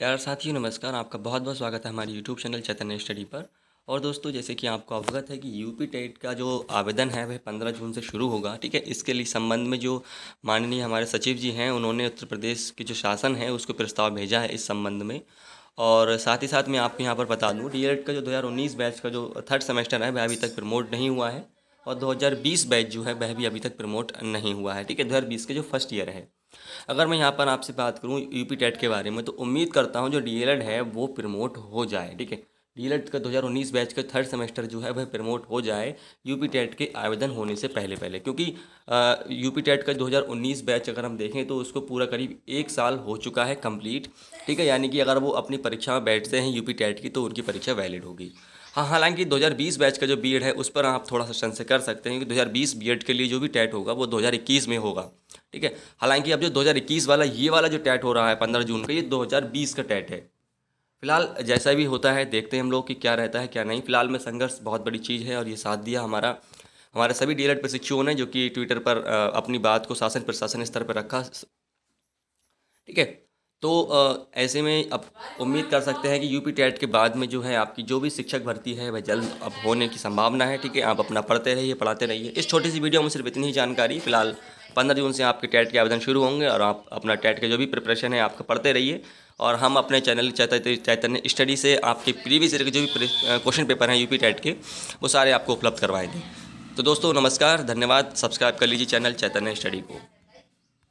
प्यार साथियों नमस्कार आपका बहुत बहुत स्वागत है हमारे यूट्यूब चैनल चैतन्य स्टडी पर और दोस्तों जैसे कि आपको अवगत है कि यूपी टेट का जो आवेदन है वह पंद्रह जून से शुरू होगा ठीक है इसके लिए संबंध में जो माननीय हमारे सचिव जी हैं उन्होंने उत्तर प्रदेश के जो शासन है उसको प्रस्ताव भेजा है इस संबंध में और साथ ही साथ मैं आपको यहाँ पर बता दूँ डी का जो दो बैच का जो थर्ड सेमेस्टर है वह अभी तक प्रमोट नहीं हुआ है और 2020 बैच जो है वह भी अभी तक प्रमोट नहीं हुआ है ठीक है 2020 के जो फर्स्ट ईयर है अगर मैं यहाँ पर आपसे बात करूँ पी टेट के बारे में तो उम्मीद करता हूँ जो डी है वो प्रमोट हो जाए ठीक है डीएलएड का 2019 बैच का थर्ड सेमेस्टर जो है वह प्रमोट हो जाए यू पी टेट के आवेदन होने से पहले पहले क्योंकि यू पी टेट का 2019 बैच अगर हम देखें तो उसको पूरा करीब एक साल हो चुका है कंप्लीट ठीक है यानी कि अगर वो अपनी परीक्षा में बैठते हैं यू पी टेट की तो उनकी परीक्षा वैलिड होगी हाँ हालांकि 2020 बैच का जो बी है उस पर आप थोड़ा सा संशय कर सकते हैं कि 2020 हज़ार के लिए जो भी टेट होगा वो 2021 में होगा ठीक है हालांकि अब जो 2021 वाला ये वाला जो टैट हो रहा है 15 जून का ये 2020 का टैट है फिलहाल जैसा भी होता है देखते हैं हम लोग कि क्या रहता है क्या नहीं फिलहाल में संघर्ष बहुत बड़ी चीज़ है और ये साथ दिया हमारा हमारे सभी डी एड प्रशिक्षुओं ने जो कि ट्विटर पर अपनी बात को शासन प्रशासन स्तर पर रखा ठीक है तो आ, ऐसे में आप उम्मीद कर सकते हैं कि यूपी टेट के बाद में जो है आपकी जो भी शिक्षक भर्ती है वह जल्द अब होने की संभावना है ठीक है आप अपना पढ़ते रहिए पढ़ाते रहिए इस छोटी सी वीडियो में सिर्फ इतनी ही जानकारी फिलहाल पंद्रह जून से आपके टेट के आवेदन शुरू होंगे और आप अपना टेट के जो भी प्रिपरेशन है आपका पढ़ते रहिए और हम अपने चैनल चैतन्य चैतन्य स्टडी से आपके प्रीवियस ईयर के जो भी क्वेश्चन पेपर हैं यूपी टेट के वो सारे आपको उपलब्ध करवाएंगे तो दोस्तों नमस्कार धन्यवाद सब्सक्राइब कर लीजिए चैनल चैतन्य स्टडी को